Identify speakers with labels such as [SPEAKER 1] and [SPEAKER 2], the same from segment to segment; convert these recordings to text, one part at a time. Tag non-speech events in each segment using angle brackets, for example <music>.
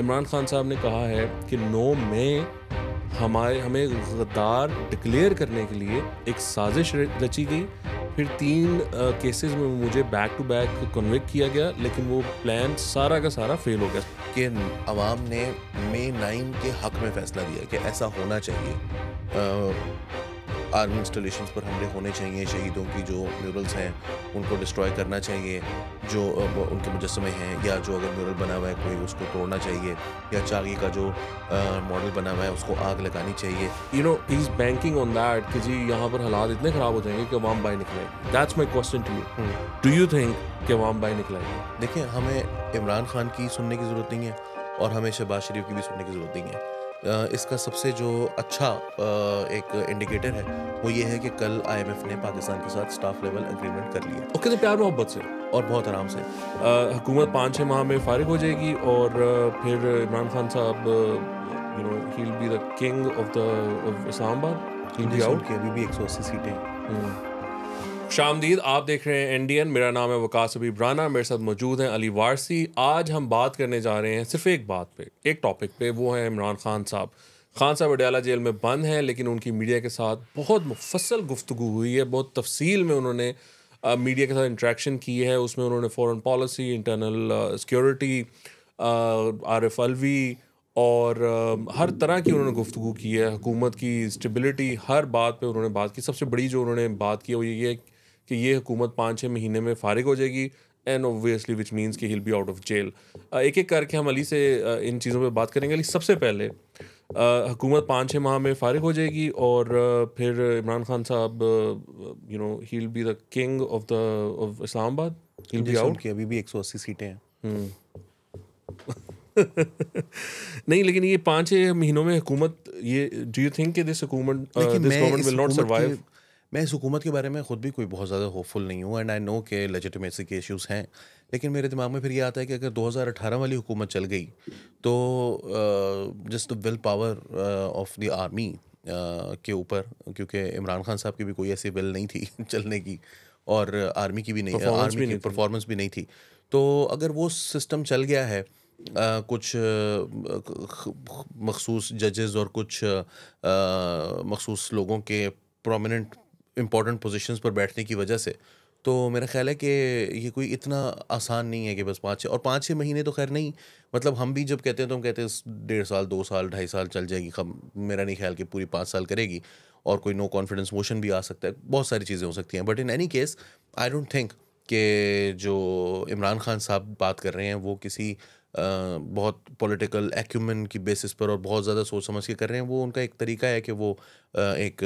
[SPEAKER 1] इमरान खान साहब ने कहा है कि नौ में हमारे हमें गद्दार डिक्लेयर करने के लिए एक साजिश रची गई फिर तीन केसेस में मुझे बैक टू बैक कन्विक किया गया लेकिन वो प्लान सारा का सारा फेल हो गया कि आवाम ने मे नाइन के हक में फैसला दिया कि ऐसा होना चाहिए
[SPEAKER 2] आर्मी इंस्टॉलेशन पर हमले होने चाहिए शहीदों की जो म्यूरल्स हैं उनको डिस्ट्रॉय करना चाहिए जो उनके मुजस्मे हैं या जो अगर म्यूरल बना हुआ है कोई उसको तोड़ना चाहिए
[SPEAKER 1] या चागी का जो मॉडल बना हुआ है उसको आग लगानी चाहिए you know is banking on that कि जी यहाँ पर हालात इतने ख़राब हो जाएंगे कि वाम बाई निकले that's my question to you do you think कि वाम बाई निकलेगी देखिए हमें इमरान खान की सुनने की ज़रूरत नहीं है
[SPEAKER 2] और हमें शहबाज शरीफ की भी सुनने की ज़रूरत नहीं है इसका सबसे जो अच्छा एक
[SPEAKER 1] इंडिकेटर है वो ये है कि कल आईएमएफ ने पाकिस्तान के साथ स्टाफ लेवल एग्रीमेंट कर लिया ओके तो प्यार मोहब्बत से और बहुत आराम से हुकूमत पाँच छः माह में फारिग हो जाएगी और फिर इमरान खान साहब you know he be the king of the Islamabad India out की अभी भी एक सौ अस्सी सीटें हम्म। शामदीद आप देख रहे हैं इंडियन मेरा नाम है वकास अभी ब्राना मेरे साथ मौजूद हैं अली वारसी आज हम बात करने जा रहे हैं सिर्फ एक बात पे एक टॉपिक पे वो है इमरान खान साहब खान साहब अडयाला जेल में बंद हैं लेकिन उनकी मीडिया के साथ बहुत मुफसल गुफ्तु हुई है बहुत तफसील में उन्होंने मीडिया के साथ इंट्रैक्शन की है उसमें उन्होंने foreign policy internal security Arif Alvi और आ, हर तरह की उन्होंने गुफ्तु की है हुकूमत की स्टेबिलिटी हर बात पे उन्होंने बात की सबसे बड़ी जो उन्होंने बात की वो ये है कि ये हुकूमत पाँच छः महीने में फारिग हो जाएगी एंड ऑब्वियसली विच मीन्स कि he'll be out of jail एक एक करके हम अली से इन चीज़ों पर बात करेंगे अली सबसे पहले हुकूमत पाँच छः माह में फारिग हो जाएगी और फिर इमरान खान साहब you know he be the king of the of Islamabad be out की अभी भी एक सौ अस्सी सीटें हैं हम्म। <laughs> नहीं लेकिन ये पाँच छः महीनों में हुकूमत ये डू यू थिंक दिस हुकूमत this government will not survive
[SPEAKER 2] मैं इस हुकूमत के बारे में ख़ुद भी कोई बहुत ज़्यादा होपफुल नहीं हूँ एंड आई नो के लेजिटमेसी के इश्यूज़ हैं लेकिन मेरे दिमाग में फिर ये आता है कि अगर 2018 वाली हुकूमत चल गई तो just the will power of the army के ऊपर क्योंकि इमरान खान साहब की भी कोई ऐसी विल नहीं थी <laughs> चलने की और आर्मी की भी नहीं आर्मी की परफॉर्मेंस भी नहीं थी तो अगर वो सिस्टम चल गया है Uh, कुछ uh, मखसूस जजेस और कुछ uh, मखसूस लोगों के प्रोमिनेंट इम्पोर्टेंट पोजिशन पर बैठने की वजह से तो मेरा ख्याल है कि ये कोई इतना आसान नहीं है कि बस पाँच छः और पाँच छः महीने तो खैर नहीं मतलब हम भी जब कहते हैं तो हम कहते हैं डेढ़ साल दो साल ढाई साल चल जाएगी खम मेरा नहीं ख्याल कि पूरी पाँच साल करेगी और कोई नो कॉन्फिडेंस मोशन भी आ सकता है बहुत सारी चीज़ें हो सकती हैं but in any case I don't think कि जो इमरान खान साहब बात कर रहे हैं वो किसी बहुत पॉलिटिकल एक्यूमेंट की बेसिस पर और बहुत ज़्यादा सोच समझ के कर रहे हैं वो उनका एक तरीका है कि वो एक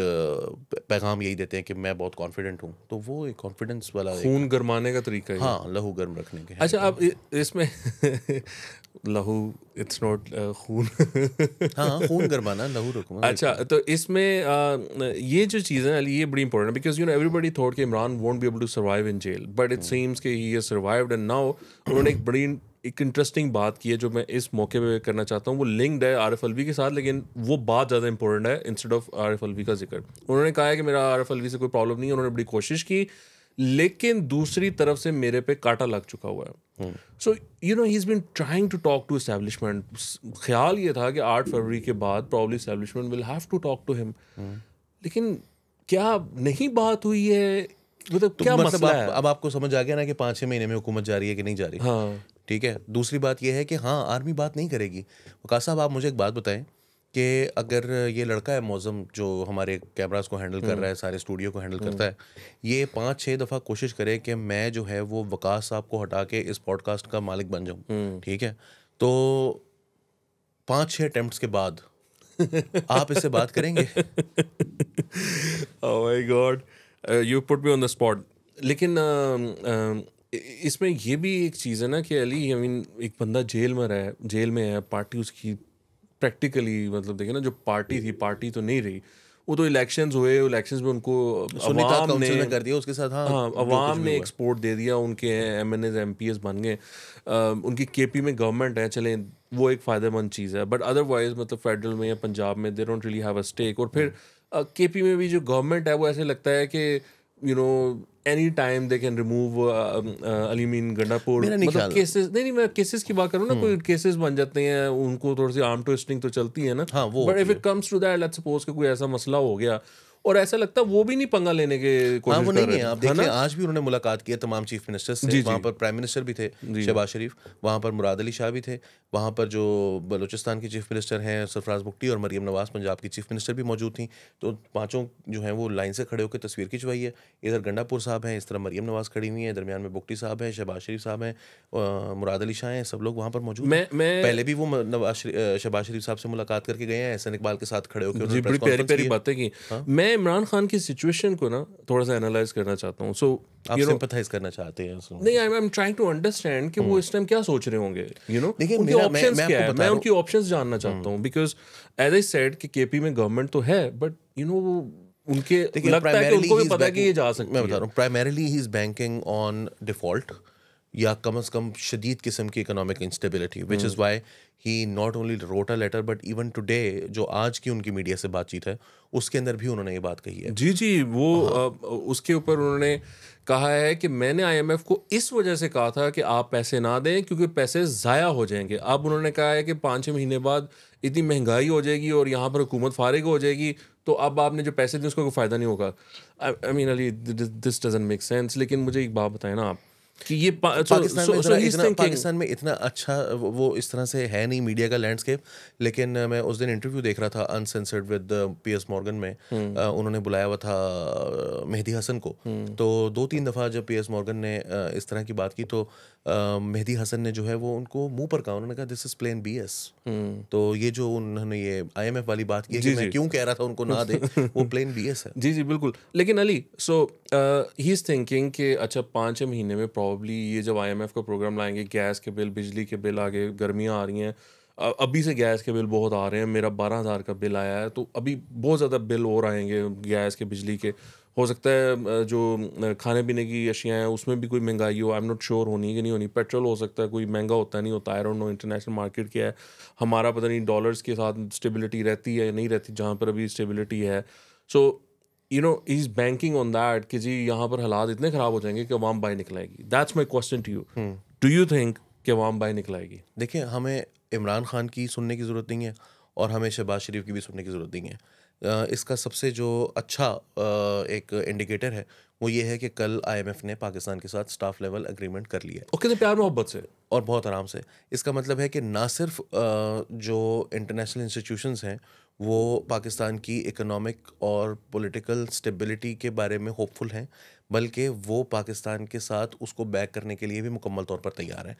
[SPEAKER 2] पैगाम यही देते हैं कि मैं बहुत कॉन्फिडेंट हूँ तो
[SPEAKER 1] वो एक कॉन्फिडेंस
[SPEAKER 2] वाला खून गरमाने का तरीका है हाँ लहू गर्म रखने के अच्छा
[SPEAKER 1] आप इसमें <laughs> लहू इट्स नॉट खून हाँ खून करवाना लहू रुकमा अच्छा तो इसमें uh, ये जो चीज़ है ये बड़ी important because you know everybody thought कि Imran won't be able to survive in jail but it seems के ही सर्वाइव एंड नाउ उन्होंने एक बड़ी एक इंटरेस्टिंग बात की है जो मैं इस मौके पे करना चाहता हूँ वो लिंक्ड है आरफ अलवी के साथ लेकिन वो बात ज़्यादा इंपॉर्टेंट है इंस्टेड ऑफ आरफ अलवी का जिक्र उन्होंने कहा है कि मेरा आरफ अलवी से कोई प्रॉब्लम नहीं है उन्होंने बड़ी कोशिश की लेकिन दूसरी तरफ से मेरे पे काटा लग चुका हुआ है so you know he is been trying to talk to establishment ख्याल ये था कि आठ फरवरी के बाद probably establishment will have to talk to him लेकिन क्या नहीं बात हुई है मतलब तो क्या मतलब मसला आप, है? अब आपको समझ आ गया
[SPEAKER 2] ना कि पाँच छः महीने में हुकूमत जा रही है कि नहीं जा रही हाँ ठीक है दूसरी बात यह है कि हाँ आर्मी बात नहीं करेगी वक़ा साहब आप मुझे एक बात बताएं कि अगर ये लड़का है मौजम जो हमारे कैमरास को हैंडल कर हम्म। रहा है सारे स्टूडियो को हैंडल करता हम्म। है ये पाँच छः दफ़ा कोशिश करे कि मैं जो है वो वकास साहब को हटा के इस पॉडकास्ट का मालिक बन जाऊँ हम्म। ठीक है तो पाँच छः अटैम्प्ट के बाद
[SPEAKER 1] <laughs> आप इससे बात करेंगे God you put me on the spot लेकिन uh, uh, इसमें ये भी एक चीज़ है ना कि अली आई मीन एक बंदा जेल में रहा है जेल में है पार्टी उसकी प्रैक्टिकली मतलब देखे ना जो पार्टी थी पार्टी तो नहीं रही वो तो इलेक्शन हुए इलेक्शन में उनको अवाम ने, ने कर दिया उसके साथ हाँ, हाँ अवाम ने एक्सपोर्ट दे दिया उनके M N As M P S बन गए उनकी के पी में गवर्नमेंट है चले वो एक फ़ायदेमंद चीज़ है बट अदरवाइज मतलब फेडरल में या पंजाब में they don't really have a stake और फिर के पी में भी जो गवर्नमेंट है वो ऐसे लगता है कि you know any time they can remove अलीमीन Gandapur मतलब केसेस नहीं नहीं मैं केसेस की बात करूँ ना कोई केसेस बन जाते हैं उनको थोड़ी सी आर्म ट्विस्टिंग तो चलती है ना but if it comes to that let's suppose कि कोई ऐसा मसला हो गया और ऐसा लगता है वो भी नहीं पंगा लेने के हाँ, कोशिश हाँ, वो नहीं है आप देखिए आज भी उन्होंने मुलाकात की है तमाम चीफ
[SPEAKER 2] मिनिस्टर्स से वहाँ पर प्राइम मिनिस्टर भी थे शहबाज शरीफ वहाँ पर मुराद अली शाह भी थे वहाँ पर जो बलूचिस्तान की चीफ मिनिस्टर हैं सरफराज मुफ्ती और मरीम नवाज पंजाब की चीफ मिनिस्टर भी मौजूद थी तो पाँचों जो हैं वो लाइन से खड़े होकर तस्वीर खिंचवाई है इधर गंडापुर साहब हैं इस तरह मरियम नवाज खड़ी हुई हैं दरमियान में बुकटी साहब हैं शहबाज शरीफ साहब हैं मुराद अली शाह हैं सब लोग वहाँ पर मौजूद मैं, मैं पहले भी वो
[SPEAKER 1] नवाज शहबाज शरीफ साहब से मुलाकात करके गए हैं एहसन इकबाल के साथ खड़े होकर बातें की हाँ। मैं मैं इमरान खान की सिचुएशन को ना थोड़ा सा एनालाइज करना चाहता हूँ सो so, आप you know, करना चाहते हैं so. नहीं I am trying to understand कि वो हम्म। इस टाइम क्या सोच रहे होंगे यू नो उनके ऑप्शंस क्या है मैं उनकी ऑप्शंस जानना चाहता हम्म। हूँ बिकॉज एज आई सेड कि केपी में गवर्नमेंट तो है बट यू नो वो उनके लगता है कि उनको भी पता है कि ये जा सकते हैं मैं बता रहा हूँ primarily he is banking on
[SPEAKER 2] default या कम अज़ कम शदीद किस्म की economic instability which is why he not only wrote a letter but even today जो आज की उनकी मीडिया से बातचीत है उसके अंदर भी उन्होंने ये
[SPEAKER 1] बात कही है जी जी वो आ, उसके ऊपर उन्होंने कहा है कि मैंने आईएमएफ को इस वजह से कहा था कि आप पैसे ना दें क्योंकि पैसे ज़ाया हो जाएंगे अब उन्होंने कहा है कि पाँच छः महीने बाद इतनी महंगाई हो जाएगी और यहाँ पर हुकूमत फारिग हो जाएगी तो अब आपने जो पैसे दिए उसका कोई फ़ायदा नहीं होगा I mean Ali this doesn't make sense लेकिन मुझे एक बात बताएं ना आप कि ये पा, पाकिस्तान, so, में so इतना, इतना, पाकिस्तान
[SPEAKER 2] में इतना अच्छा वो इस तरह से है नहीं मीडिया का लैंडस्केप लेकिन मैं उस दिन इंटरव्यू देख रहा था uncensored with Piers Morgan में आ, हम्म। उन्होंने बुलाया हुआ था मेहदी हसन को हम्म। तो दो तीन दफ़ा जब पी एस मॉर्गन ने इस तरह की बात की तो मेहदी हसन ने जो है वो उनको मुंह पर कहा उन्होंने कहा this is plain B S
[SPEAKER 1] तो ये जो उन्होंने ये आई एम एफ वाली बात की क्यों कह रहा था उनको ना दे वो प्लेन बी एस है जी जी बिल्कुल लेकिन Ali so he is thinking कि अच्छा पाँच छः महीने में प्रॉब्ली ये जब आई एम एफ़ का प्रोग्राम लाएंगे गैस के बिल बिजली के बिल आगे गर्मियाँ आ रही हैं अभी से गैस के बिल बहुत आ रहे हैं मेरा बारह हज़ार का बिल आया है तो अभी बहुत ज़्यादा बिल और आएंगे गैस के बिजली के हो सकता है जो खाने पीने की अशियाँ हैं उसमें भी कोई महंगाई हो आई एम नॉट श्योर होनी कि नहीं होनी पेट्रोल हो सकता है कोई महंगा होता नहीं होता I don't know international market क्या है हमारा पता नहीं डॉलर्स के साथ स्टेबिलिटी रहती है या नहीं रहती जहाँ पर अभी स्टेबिलिटी है so so, you know is banking on that कि जी यहाँ पर हालात इतने ख़राब हो जाएंगे कि अवाम बाई निकलाएगी that's my question to you do you think कि अवाम बाई निकलाएगी देखिए हमें इमरान खान
[SPEAKER 2] की सुनने की ज़रूरत नहीं है और हमें शहबाज शरीफ की भी सुनने की ज़रूरत नहीं है इसका सबसे जो अच्छा एक इंडिकेटर है वो ये है कि कल आईएमएफ ने पाकिस्तान के साथ स्टाफ लेवल एग्रीमेंट कर लिया है और कितने तो प्यार मोहब्बत से और बहुत आराम से इसका मतलब है कि ना सिर्फ जो इंटरनेशनल इंस्टीट्यूशंस हैं वो पाकिस्तान की इकोनॉमिक और पॉलिटिकल स्टेबिलिटी के बारे में होपफुल हैं बल्कि वो पाकिस्तान के साथ उसको बैक करने के लिए भी मुकम्मल तौर पर तैयार हैं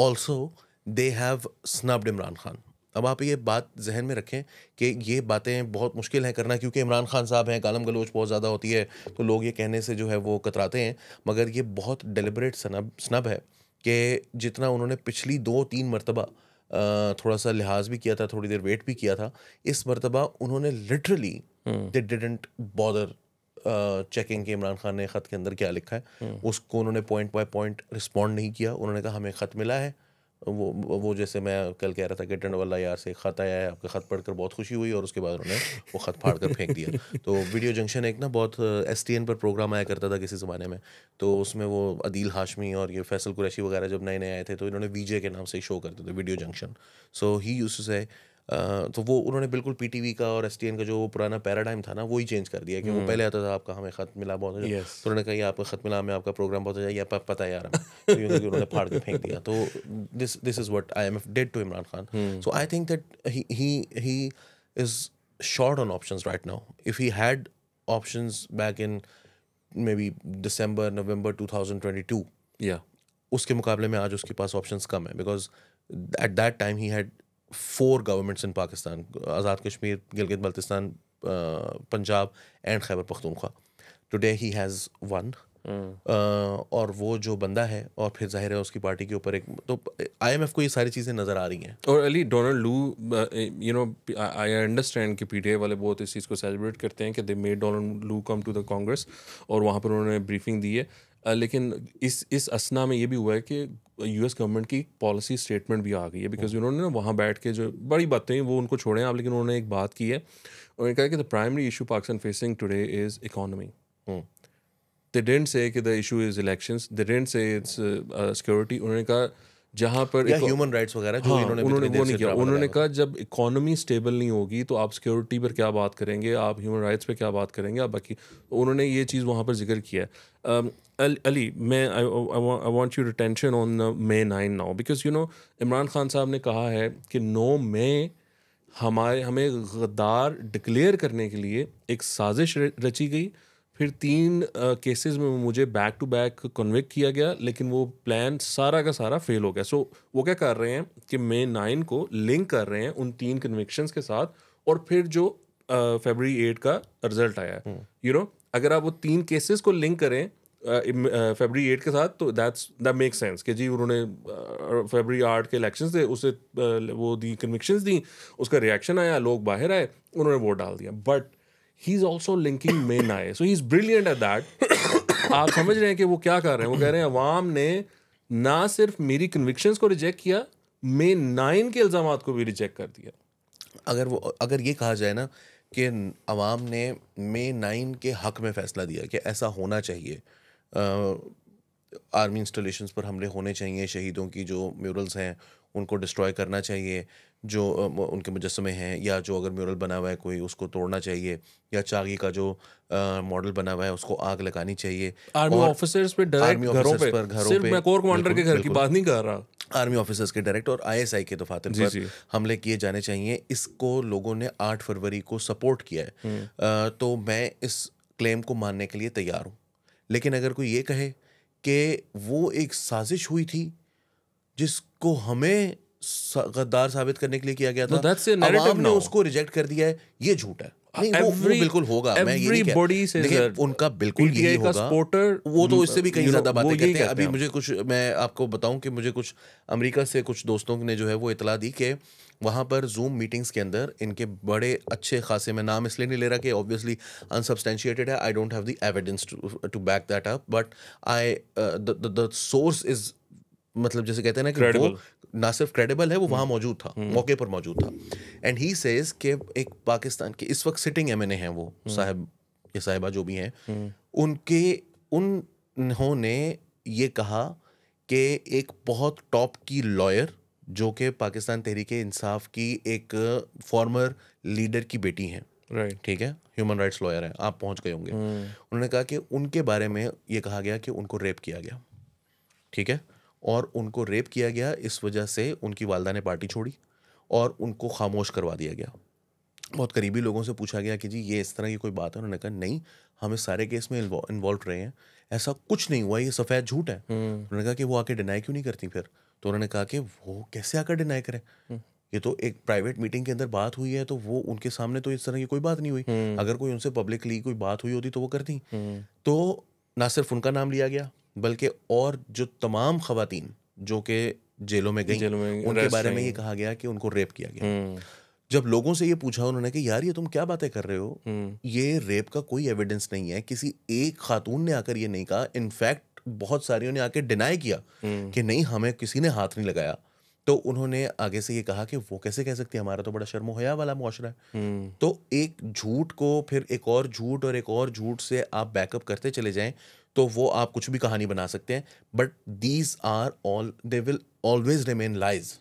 [SPEAKER 2] also they have snubbed Imran Khan अब आप ये बात जहन में रखें कि ये बातें बहुत मुश्किल हैं करना क्योंकि इमरान खान साहब हैं कालम गलोच बहुत ज़्यादा होती है तो लोग ये कहने से जो है वो कतराते हैं मगर ये बहुत डेलिबरेट स्नब स्नब है कि जितना उन्होंने पिछली दो तीन मरतबा थोड़ा सा लिहाज भी किया था थोड़ी देर वेट भी किया था इस मरतबा उन्होंने literally they didn't bother checking के इमरान खान ने ख़त के अंदर क्या लिखा है हम्म। उसको उन्होंने पॉइंट बाय पॉइंट रिस्पॉन्ड नहीं किया उन्होंने कहा हमें ख़त मिला है वो वो जैसे मैं कल कह रहा था कि टंड वाला यार से खत आया है आपका खत पढ़कर बहुत खुशी हुई और उसके बाद उन्होंने वो खत फाड़ कर फेंक दिया <laughs> तो वीडियो जंक्शन एक ना बहुत एस पर प्रोग्राम आया करता था किसी ज़माने में तो उसमें वो अदील हाशमी और ये फैसल कुरैशी वगैरह जब नए नए आए थे तो इन्होंने वीजे के नाम से शो करते थे video junction so he used से तो वो उन्होंने बिल्कुल पीटीवी का और एस का जो पुराना पैराडाइम था ना वही चेंज कर दिया कि वो हम्म। पहले आता था आपका हमें खत मिला बहुत yes. तो उन्होंने कहा आपका खत मिला हमें आपका प्रोग्राम बहुत अच्छा या पता है यार तो उन्होंने फाड़ के फेंक दिया तो this this is what I M F did to Imran Khan so I think that he he is short now if he had option back in maybe back November two thousand twenty two या उसके मुकाबले में आज उसके पास option कम है because at that time he had four governments in Pakistan Azad Kashmir Gilgit Baltistan Punjab and Khyber Pakhtunkhwa today he has one और वो जो बंदा
[SPEAKER 1] है और फिर जाहिर है उसकी पार्टी के ऊपर एक तो आईएमएफ को ये सारी चीज़ें नज़र आ रही हैं और Ali Donald Lu you know I understand कि पीटीए वाले बहुत इस चीज़ को सेलिब्रेट करते हैं कि दे मेड डोनाल्ड लू कम टू द कांग्रेस और वहाँ पर उन्होंने ब्रीफिंग दी है uh, लेकिन इस इस असना में ये भी हुआ है कि यूएस गवर्नमेंट की पॉलिसी स्टेटमेंट भी आ गई है बिकॉज हाँ। उन्होंने ना वहाँ बैठ के जो बड़ी बातें वो उनको हैं आप लेकिन उन्होंने एक बात की है उन्होंने कहा कि the primary issue Pakistan facing today is economy they didn't say the issue is election they didn't say it's security उन्होंने कहा जहाँ पर ह्यूमन राइट्स वगैरह जो हाँ, इन्होंने उन्होंने वो नहीं किया उन्होंने कहा जब इकोनॉमी स्टेबल नहीं होगी तो आप सिक्योरिटी पर क्या बात करेंगे आप ह्यूमन राइट्स पर क्या बात करेंगे आप बाकी उन्होंने ये चीज़ वहाँ पर जिक्र किया अली मैं I want you retention on May nine now because you know Imran Khan साहब ने कहा है कि नो मे हमारे हमें गद्दार डिक्लेयर करने के लिए एक साजिश रची गई फिर तीन केसेस में मुझे बैक टू बैक कन्विक किया गया लेकिन वो प्लान सारा का सारा फेल हो गया सो so, वो क्या कर रहे हैं कि मे नाइन को लिंक कर रहे हैं उन तीन कन्विक्शंस के साथ और फिर जो फेबर एट का रिजल्ट आया यू नो हम्म। अगर आप वो तीन केसेस को लिंक करें uh, एट के साथ तो दैट्स दैट मेक सेंस कि जी उन्होंने फेबररी आठ के इलेक्शन थे उसे वो दी कन्विक्शन दी उसका रिएक्शन आया लोग बाहर आए उन्होंने वोट डाल दिया but he's also linking main eye. So he's brilliant at that. <coughs> आप समझ रहे हैं कि वो क्या कर रहे हैं वो कह रहे हैं अवाम ने ना सिर्फ मेरी कन्विक्शंस को रिजेक्ट किया मे नाइन के इल्ज़ाम को भी रिजेक्ट कर दिया अगर वो अगर ये कहा जाए ना कि अवाम ने मे
[SPEAKER 2] नाइन के हक में फ़ैसला दिया कि ऐसा होना चाहिए आर्मी इंस्टॉलेशन पर हमले होने चाहिए शहीदों की जो म्यूरल्स हैं उनको डिस्ट्रॉय करना चाहिए जो उनके मुजस्मे हैं या जो अगर म्यूरल बना हुआ है कोई उसको तोड़ना चाहिए या चागी का जो मॉडल बना हुआ है उसको आग लगानी चाहिए आर्मी ऑफिसर्स पे डायरेक्ट घरों पे, पर घरों सिर्फ पे, मैं कोर कमांडर के घर की बात नहीं कर रहा आर्मी ऑफिसर्स के डायरेक्ट और आईएसआई के दफातर पर हमले किए जाने चाहिए इसको लोगों ने आठ फरवरी को सपोर्ट किया है हम्म। तो मैं इस क्लेम को मानने के लिए तैयार हूँ लेकिन अगर कोई ये कहे कि वो एक साजिश हुई थी जिसको हमें गद्दार साबित करने के लिए किया गया था no, ने उसको रिजेक्ट कर दिया है ये झूठ है नहीं every, वो, बिल्कुल होगा मैं ये उनका बिल्कुल यही होगा स्पोर्टर वो तो इससे भी कहीं ज्यादा बातें कहते हैं अभी मुझे कुछ मैं आपको बताऊं कि मुझे कुछ अमेरिका से कुछ दोस्तों ने जो है वो इतला दी कि वहाँ पर जूम मीटिंग्स के अंदर इनके बड़े अच्छे खासे में नाम इसलिए नहीं ले रहा कि ऑब्वियसली अनसब्सटेंशिएटेड है I don't have the evidence to back that up but I the source is मतलब जैसे कहते हैं ना कि Credible. वो ना सिर्फ क्रेडिबल है वो हम्म। वहाँ मौजूद था हम्म। मौके पर मौजूद था एंड ही सेज के एक पाकिस्तान के इस वक्त सिटिंग एम एन ए हैं वो हम्म। साहब ये साहिबा जो भी हैं उनके उन्होंने ये कहा कि एक बहुत टॉप की लॉयर जो कि पाकिस्तान तहरीक इंसाफ की एक फॉर्मर लीडर की बेटी हैं राइट ठीक है ह्यूमन राइट्स लॉयर हैं आप पहुंच गए होंगे उन्होंने कहा कि उनके बारे में ये कहा गया कि उनको रेप किया गया ठीक है और उनको रेप किया गया इस वजह से उनकी वालदा ने पार्टी छोड़ी और उनको खामोश करवा दिया गया बहुत करीबी लोगों से पूछा गया कि जी ये इस तरह की कोई बात है उन्होंने कहा नहीं हम इस सारे केस में इन्वॉल्व रहे हैं ऐसा कुछ नहीं हुआ ये सफ़ेद झूठ है हम्म। उन्होंने कहा कि वो आके डिनाई क्यों नहीं करती फिर तो उन्होंने कहा कि वो कैसे आकर डिनाई करें हम्म। ये तो एक प्राइवेट मीटिंग के अंदर बात हुई है तो वो उनके सामने तो इस तरह की कोई बात नहीं हुई हम्म। अगर कोई उनसे पब्लिकली कोई बात हुई होती तो वो करती तो ना सिर्फ उनका नाम लिया गया बल्कि और जो तमाम खातन जो कि जेलों में गई जेलों में उनके बारे में ये कहा गया कि उनको रेप किया गया हम्म। जब लोगों से ये पूछा उन्होंने कि यार ये तुम क्या बातें कर रहे हो हम्म। ये रेप का कोई एविडेंस नहीं है किसी एक खातून ने आकर ये नहीं कहा इनफैक्ट बहुत सारियों ने आके डिनाई किया हम्म। कि नहीं हमें किसी ने हाथ नहीं लगाया तो उन्होंने आगे से ये कहा कि वो कैसे कह सकती है हमारा तो बड़ा शर्मोहया वाला मुआरा है तो एक झूठ को फिर एक और झूठ और एक और झूठ से आप बैकअप करते चले जाएं तो वो आप कुछ भी कहानी बना सकते हैं but these are all they will always remain lies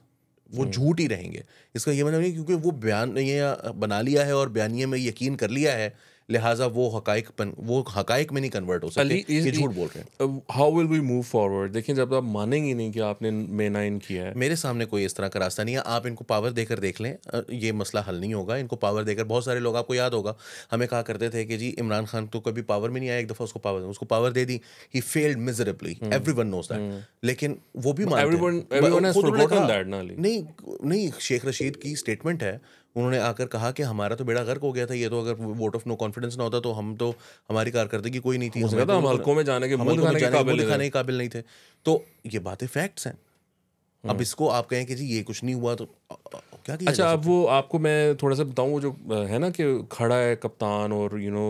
[SPEAKER 2] वो हम्म। झूठ ही रहेंगे इसका ये मतलब नहीं क्योंकि वो बयान ये बना लिया है और बयानिए में यकीन कर लिया है लिहाजा वो हकाइक वो हकाइक में नहीं कन्वर्ट हो सकते झूठ बोल
[SPEAKER 1] रहे हैं how will we move forward देखिए
[SPEAKER 2] जब आप मानेंगे नहीं कि आपने मे नाइन किया है मेरे सामने कोई इस तरह का रास्ता नहीं है आप इनको पावर देकर देख लें ये मसला हल नहीं होगा इनको पावर देकर बहुत सारे लोग आपको याद होगा हमें कहा करते थे कि जी इमरान खान तो कभी पावर में नहीं आया एक दफ़ा उसको पावर उसको पावर दे दी he failed miserably everyone knows that लेकिन वो भी नहीं नहीं शेख रशीद की स्टेटमेंट है उन्होंने आकर कहा कि हमारा तो बेड़ा गर्क हो गया था ये तो अगर वोट ऑफ नो कॉन्फिडेंस ना होता तो हम तो हमारी कारकर्दगी कोई नहीं थी तो हल्कों में जाने के दिखाने तो के काबिल नहीं थे तो ये बातें फैक्ट्स हैं अब हम्म। इसको आप कहें कि जी ये कुछ नहीं हुआ तो क्या किया अच्छा अब
[SPEAKER 1] वो आपको मैं थोड़ा सा बताऊँ वो जो है ना कि खड़ा है कप्तान और यू नो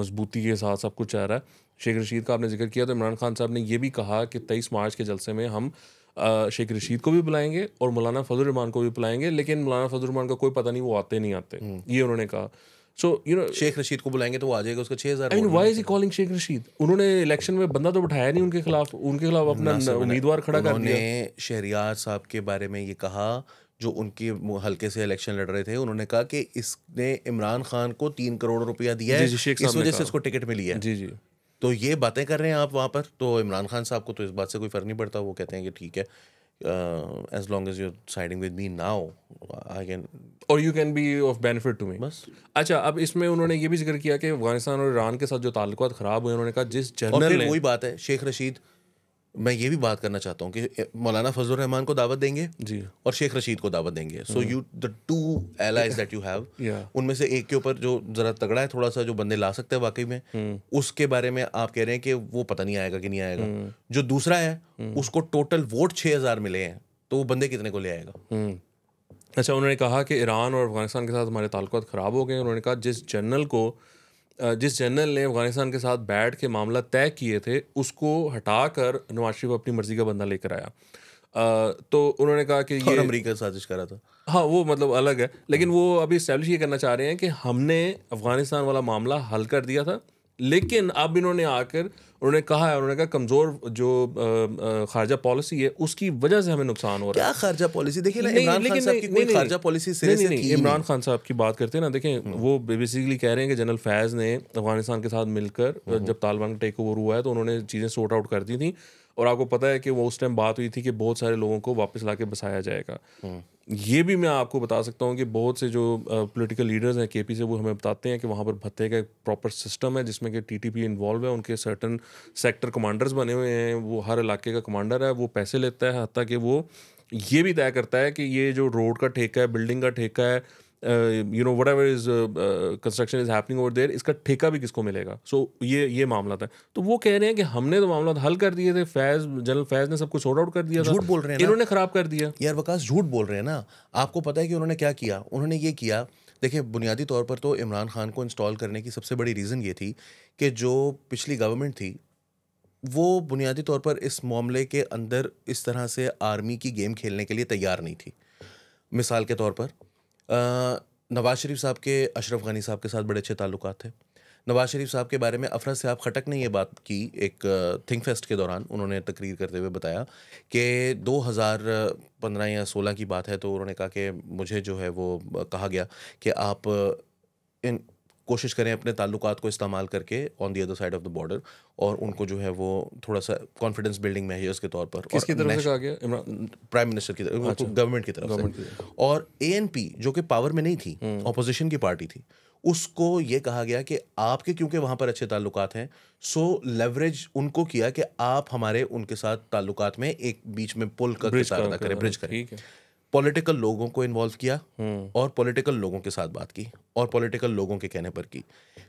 [SPEAKER 1] मजबूती के साथ सब कुछ आ रहा है शेख रशीद का आपने जिक्र किया तो इमरान खान साहब ने ये भी कहा कि 23 मार्च के जलसे में हम शेख रशीद को भी बुलाएंगे और मौलाना फजल फजलरहमान को भी बुलाएंगे लेकिन मौलाना फजल फजलरहमान का कोई पता नहीं वो आते नहीं आते हम्म। ये उन्होंने कहा so you know Sheikh Rashid को बुलाएंगे तो वो आ जाएगा उसका छह हजार why is calling Sheikh Rashid उन्होंने इलेक्शन में बंदा तो बैठाया नहीं उनके खिलाफ उनके खिलाफ अपना उम्मीदवार खड़ा कर दिया
[SPEAKER 2] शहरियार साहब के बारे में ये कहा जो उनके हल्के से इलेक्शन लड़ रहे थे उन्होंने कहा कि इसने इमरान खान को तीन करोड़ रुपया दिया है इस वजह से इसको टिकट मिली है जी जी तो ये बातें कर रहे हैं आप वहाँ पर तो इमरान खान साहब को तो इस बात से कोई फ़र्क नहीं
[SPEAKER 1] पड़ता वो कहते हैं कि ठीक है as long as your siding with me now I can और you can be of benefit to me बस अच्छा अब इसमें उन्होंने ये भी जिक्र किया कि अफगानिस्तान और ईरान के साथ जो ताल्लुक ख़राब हुए उन्होंने कहा जिस जनरल वही बात है शेख रशीद मैं ये भी बात
[SPEAKER 2] करना चाहता हूँ कि मौलाना फजल रहमान को दावत देंगे जी और शेख रशीद को दावत देंगे so you the two allies that you have उनमें से एक के ऊपर जो जरा तगड़ा है थोड़ा सा जो बंदे ला सकते हैं वाकई में हम्म। उसके बारे में आप कह रहे हैं कि वो पता नहीं आएगा कि नहीं आएगा हम्म। जो दूसरा है हम्म।
[SPEAKER 1] उसको टोटल वोट छः हजार मिले हैं तो वो बंदे कितने को ले आएगा अच्छा उन्होंने कहा कि ईरान और अफगानिस्तान के साथ हमारे ताल्लुक ख़राब हो गए उन्होंने कहा जिस जनरल को जिस जनरल ने अफगानिस्तान के साथ बैठ के मामला तय किए थे उसको हटा कर नवाज शरीफ अपनी मर्जी का बंदा लेकर आया तो उन्होंने कहा कि ये अमेरिका साजिश करा था हाँ वो मतलब अलग है लेकिन वो अभी इस्टेब्लिश ये करना चाह रहे हैं कि हमने अफगानिस्तान वाला मामला हल कर दिया था लेकिन अब इन्होंने आकर उन्होंने कहा है उन्होंने कहा कमज़ोर जो खारजा पॉलिसी है उसकी वजह से हमें नुकसान हो रहा है क्या खारजा पॉलिसी देखिए ना इमरान खान साहब की कोई खारजा पॉलिसी से नहीं, नहीं, इमरान खान साहब की बात करते हैं ना देखें हम्म। वो बेसिकली कह रहे हैं कि जनरल फैज़ ने अफगानिस्तान के साथ मिलकर हम्म, हम्म। जब तालिबान का टेक ओवर हुआ है तो उन्होंने चीज़ें सॉर्ट आउट कर दी थी और आपको पता है कि वो उस टाइम बात हुई थी कि बहुत सारे लोगों को वापस ला के बसाया जाएगा ये भी मैं आपको बता सकता हूँ कि बहुत से जो पॉलिटिकल लीडर्स हैं केपी से वो हमें बताते हैं कि वहाँ पर भत्ते का एक प्रॉपर सिस्टम है जिसमें कि टीटीपी इन्वॉल्व है उनके सर्टन सेक्टर कमांडर्स बने हुए हैं वो हर इलाके का कमांडर है वो पैसे लेता है हती कि वो ये भी तय करता है कि ये जो रोड का ठेका है बिल्डिंग का ठेका है you know whatever is construction is happening over there इसका ठेका भी किसको मिलेगा सो so, ये ये मामला था तो वो कह रहे हैं कि हमने तो मामला हल कर दिए थे फैज जनरल फैज ने सब कुछ सॉर्ट आउट कर दिया झूठ बोल रहे हैं इन्होंने खराब कर दिया यार वकास झूठ बोल रहे हैं ना आपको पता है कि उन्होंने क्या
[SPEAKER 2] किया उन्होंने ये किया देखिए बुनियादी तौर पर तो इमरान खान को इंस्टॉल करने की सबसे बड़ी रीज़न ये थी कि जो पिछली गवर्नमेंट थी वो बुनियादी तौर पर इस मामले के अंदर इस तरह से आर्मी की गेम खेलने के लिए तैयार नहीं थी मिसाल के तौर पर नवाज शरीफ साहब के अशरफ गनी साहब के साथ बड़े अच्छे ताल्लुक थे नवाज शरीफ साहब के बारे में अफरा से आप खटक ने यह बात की एक थिंक फेस्ट के दौरान उन्होंने तकरीर करते हुए बताया कि 2015 या 16 की बात है तो उन्होंने कहा कि मुझे जो है वो कहा गया कि आप इन कोशिश करें अपने ताल्लुक को इस्तेमाल करके on the other side of the border और उनको जो है वो थोड़ा सा कॉन्फिडेंस बिल्डिंग मेजर्स के तौर पर किसकी तरफ से आ गया प्राइम मिनिस्टर की तरफ गवर्नमेंट अच्छा। की तरफ से और ए जो कि पावर में नहीं थी अपोजिशन हम्म। की पार्टी थी उसको ये कहा गया कि आपके क्योंकि वहाँ पर अच्छे ताल्लुक हैं सो लेवरेज उनको किया कि आप हमारे उनके साथ ताल्लुक में एक बीच में पुल का करें ब्रिज करें पॉलिटिकल लोगों को इन्वॉल्व किया हम्म। और पॉलिटिकल लोगों के साथ बात की और पॉलिटिकल लोगों के कहने पर की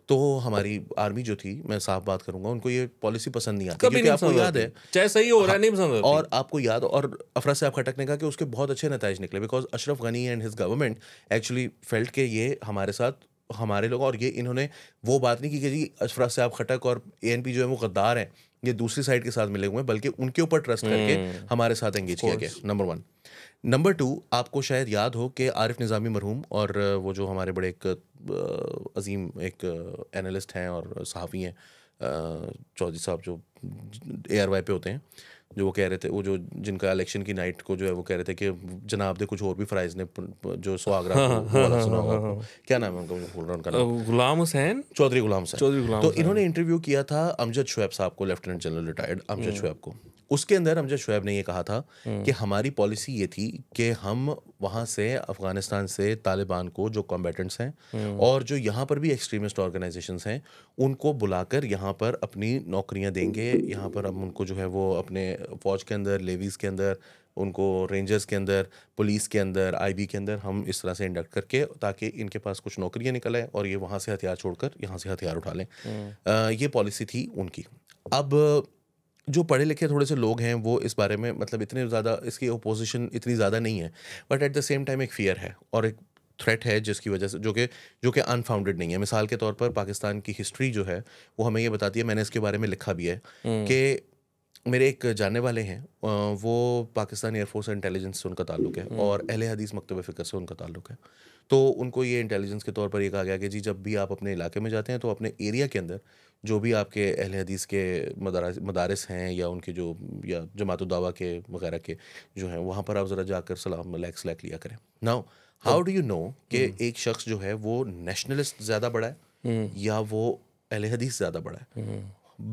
[SPEAKER 2] तो हमारी आर्मी जो थी मैं साफ बात करूंगा उनको ये पॉलिसी पसंद नहीं आती क्योंकि आपको याद है
[SPEAKER 1] चाहे सही हो रहा नहीं पसंद
[SPEAKER 2] और आपको याद और अफरा साहब खटक ने कहा कि उसके बहुत अच्छे नतज निकले because Ashraf Ghani and his government actually felt के ये हमारे साथ हमारे लोग और ये इन्होंने वो बात नहीं की कि जी अशरफ साहब खटक और ए जो है वो गद्दार हैं ये दूसरी साइड के साथ मिले हुए हैं बल्कि उनके ऊपर ट्रस्ट करके हम्म। हमारे साथ एंगेज किया गया नंबर वन नंबर टू आपको शायद याद हो कि आरिफ निज़ामी मरहूम और वो जो हमारे बड़े एक अजीम एक एनालिस्ट हैं और सहाफ़ी हैं चौधरी साहब जो ए आर वाई पे होते हैं जो वो कह रहे थे वो जो जिनका इलेक्शन की नाइट को जो है वो कह रहे थे कि जनाब दे कुछ और भी फ्राइज ने जो सुहागरा हाँ, हाँ, हाँ, हाँ, हाँ, क्या नाम है उनका बोल रहा उनका
[SPEAKER 1] गुलाम हुसैन चौधरी गुलाम
[SPEAKER 2] हुसैन चौधरी गुलाम तो इन्होंने इंटरव्यू किया था अमजद शुएब साहब को लेफ्टिनेंट जनरल रिटायर्ड अमजद हम्म। शुएब को उसके अंदर जब शुएब ने ये कहा था हम्म। कि हमारी पॉलिसी ये थी कि हम वहाँ से अफ़गानिस्तान से तालिबान को जो कॉम्बेटेंट्स हैं हम्म। और जो यहाँ पर भी एक्सट्रीमिस्ट ऑर्गेनाइजेशन हैं उनको बुलाकर यहाँ पर अपनी नौकरियाँ देंगे यहाँ पर हम उनको जो है वो अपने फौज के अंदर लेवीज़ के अंदर उनको रेंजर्स के अंदर पुलिस के अंदर आईबी के अंदर हम इस तरह से इंडक्ट करके ताकि इनके पास कुछ नौकरियां निकल आए और ये वहाँ से हथियार छोड़कर यहाँ से हथियार उठा लें आ, हम्म। ये पॉलिसी थी उनकी अब जो पढ़े लिखे थोड़े से लोग हैं वो इस बारे में मतलब इतने ज़्यादा इसकी अपोजिशन इतनी ज़्यादा नहीं है but at the same time एक फियर है और एक थ्रेट है जिसकी वजह से जो कि जो कि अनफाउंडेड नहीं है मिसाल के तौर पर पाकिस्तान की हिस्ट्री जो है वो हमें ये बताती है मैंने इसके बारे में लिखा भी है हम्म। कि मेरे एक जानने वाले हैं वो पाकिस्तान एयरफोर्स इंटेलिजेंस से उनका ताल्लुक है हम्म। और अहल हदीस मकतब फ़िक्र से उनका ताल्लुक है तो उनको ये इंटेलिजेंस के तौर पर ये कहा गया कि जी जब भी आप अपने इलाके में जाते हैं तो अपने एरिया के अंदर जो भी आपके अहल हदीस के मदारस मदारस हैं या उनके जो या जमात दावा के वगैरह के जो हैं वहाँ पर आप ज़रा जाकर सलाम लैक लिया करें now how do you know कि हम्म। एक शख्स जो है वो नेशनलिस्ट ज़्यादा बड़ा है हम्म। या वो अहल हदीस ज़्यादा बड़ा है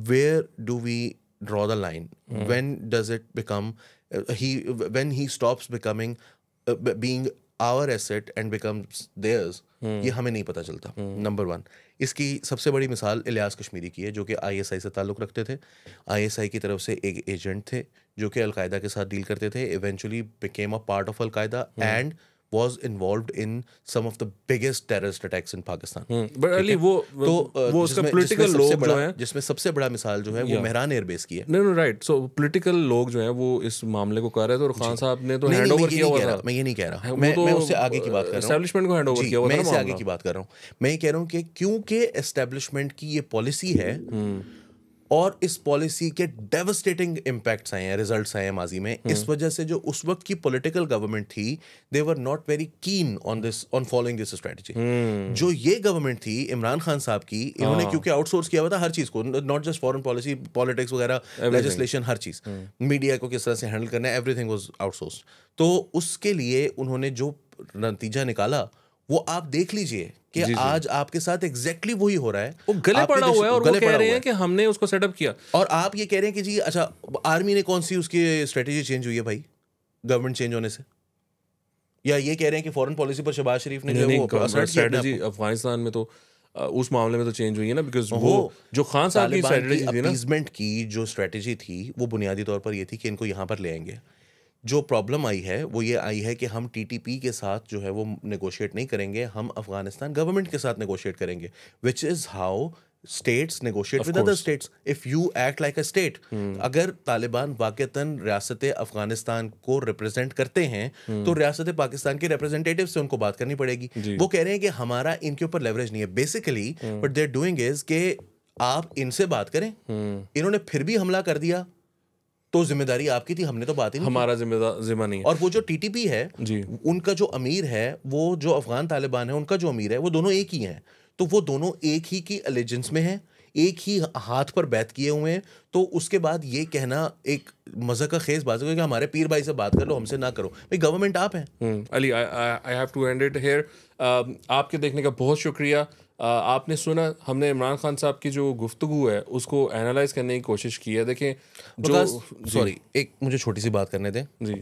[SPEAKER 2] where do we draw the line when does it become he when he stops becoming being our asset and becomes theirs ये हमें नहीं पता चलता नंबर hmm. वन इसकी सबसे बड़ी मिसाल इलियास कश्मीरी की है जो कि आईएसआई से ताल्लुक़ रखते थे आईएसआई की तरफ से एक एजेंट थे जो कि अलकायदा के साथ डील करते थे eventually became a part of al Qaeda and hmm. was involved in some of the biggest terrorist attacks in Pakistan.
[SPEAKER 1] Hmm. But Ali, वो तो uh, वो उसका political लोग जो हैं जिसमें सबसे बड़ा मिसाल जो है वो मेहरान एयरबेस की है no no right so political लोग जो हैं वो इस मामले को कर रहे थे और खान साहब ने तो हैंड ओवर किया हुआ था मैं ये नहीं कह रहा हाँ, मैं मैं तो उससे आगे की बात कर रहा हूँ एस्टैब्लिशमेंट को हैंड ओवर किया हुआ था मैं इससे आगे की बात कर रहा हूँ
[SPEAKER 2] मैं ये कह रहा हूँ कि क्योंकि एस्टैब्लिशमेंट की ये पॉलिसी है hmm. और इस पॉलिसी के डेवस्टेटिंग इम्पैक्ट्स आए हैं रिजल्ट्स आए हैं माजी में इस हम्म। वजह से जो उस वक्त की पॉलिटिकल गवर्नमेंट थी they were not very keen on this on following this strategy जो ये गवर्नमेंट थी इमरान खान साहब की इन्होंने हाँ। क्योंकि आउटसोर्स किया हुआ था हर चीज़ को not just foreign policy politics वगैरह लेजिस्लेशन हर चीज़ मीडिया हम्म। को किस तरह से हैंडल करना है एवरीथिंग वॉज आउटसोर्स तो उसके लिए उन्होंने जो नतीजा निकाला वो आप देख लीजिए कि जी, आज जी. आपके साथ एग्जैक्टली exactly वही हो रहा है वो गले पड़ा हुआ है और वो कह रहे हैं
[SPEAKER 1] कि हमने उसको सेटअप किया और आप ये कह रहे हैं कि जी
[SPEAKER 2] अच्छा आर्मी ने कौन सी उसकी
[SPEAKER 1] स्ट्रेटेजी चेंज हुई है भाई गवर्नमेंट चेंज होने से
[SPEAKER 2] या ये कह रहे हैं कि फॉरेन पॉलिसी पर शबाज शरीफ ने जो
[SPEAKER 1] अफगानिस्तान में तो उस मामले में तो चेंज हुई है ना बिकॉज वो जो खान साहब की स्ट्रेटजी थी जो स्ट्रेटेजी थी वो बुनियादी तौर पर ये थी कि इनको यहाँ
[SPEAKER 2] पर ले आएंगे जो प्रॉब्लम आई है वो ये आई है कि हम टीटीपी के साथ जो है वो नेगोशिएट नहीं करेंगे हम अफगानिस्तान गवर्नमेंट के साथ नेगोशिएट करेंगे which is how states negotiate with other states if you act like a state अगर तालिबान वाकता रियासत अफगानिस्तान को रिप्रेजेंट करते हैं hmm. तो रियासत पाकिस्तान के रिप्रेजेंटेटिव से उनको बात करनी पड़ेगी वो कह रहे हैं कि हमारा इनके ऊपर लेवरेज नहीं है basically but they're doing is के आप इनसे बात करें
[SPEAKER 1] hmm.
[SPEAKER 2] इन्होंने फिर भी हमला कर दिया तो जिम्मेदारी आपकी थी हमने तो बात ही नहीं हमारा
[SPEAKER 1] जिम्मा नहीं और
[SPEAKER 2] वो जो टीटीपी है जी उनका जो अमीर है वो जो अफगान तालिबान है उनका जो अमीर है वो दोनों एक ही हैं तो वो दोनों एक ही की एलिजेंस में है एक ही हाथ पर बैत किए हुए हैं तो उसके बाद ये कहना एक मजा का खेज बात
[SPEAKER 1] कि हमारे पीर भाई से बात कर लो हमसे ना करो भाई
[SPEAKER 2] गवर्नमेंट आप हैं
[SPEAKER 1] hmm, Ali I have to end it here आपके देखने का बहुत शुक्रिया Uh, आपने सुना हमने इमरान खान साहब की जो गुफ्तु है उसको एनालाइज करने की कोशिश की है देखें जो सॉरी एक
[SPEAKER 2] मुझे छोटी सी बात करने दें जी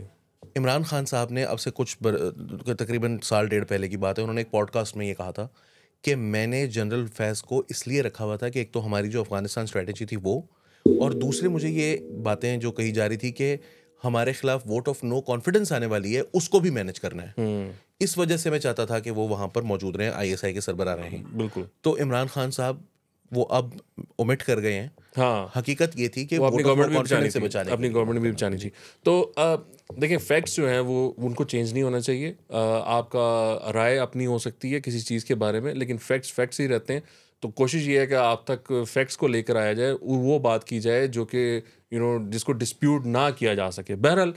[SPEAKER 2] इमरान खान साहब ने अब से कुछ तकरीबन साल डेढ़ पहले की बात है उन्होंने एक पॉडकास्ट में ये कहा था कि मैंने जनरल फैज़ को इसलिए रखा हुआ था कि एक तो हमारी जो अफ़गानिस्तान स्ट्रेटजी थी वो और दूसरे मुझे ये बातें जो कही जा रही थी कि हमारे खिलाफ वोट ऑफ नो कॉन्फिडेंस आने वाली है उसको भी मैनेज करना है हम्म। इस वजह से मैं चाहता था कि वो वहां पर मौजूद रहे आई के सरबरा रहे बिल्कुल तो इमरान खान साहब वो अब ओमिट कर गए हैं
[SPEAKER 1] हाँ हकीकत ये थी कि अपनी गवर्नमेंट में बचानी से बचाने अपनी गवर्नमेंट में बचानी चाहिए तो देखिए फैक्ट्स जो हैं वो उनको चेंज नहीं होना चाहिए आ, आपका राय अपनी हो सकती है किसी चीज़ के बारे में लेकिन फैक्ट्स फैक्ट्स ही रहते हैं तो कोशिश ये है कि आप तक फैक्ट्स को लेकर आया जाए वो बात की जाए जो कि यू नो जिसको डिस्प्यूट ना किया जा सके बहरहाल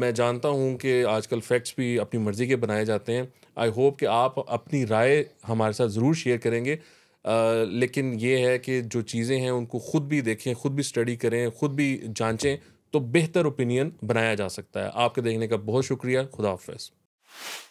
[SPEAKER 1] मैं जानता हूँ कि आजकल फैक्ट्स भी अपनी मर्ज़ी के बनाए जाते हैं आई होप कि आप अपनी राय हमारे साथ ज़रूर शेयर करेंगे लेकिन ये है कि जो चीज़ें हैं उनको ख़ुद भी देखें ख़ुद भी स्टडी करें ख़ुद भी जांचें तो बेहतर ओपिनियन बनाया जा सकता है आपके देखने का बहुत शुक्रिया खुदा हाफ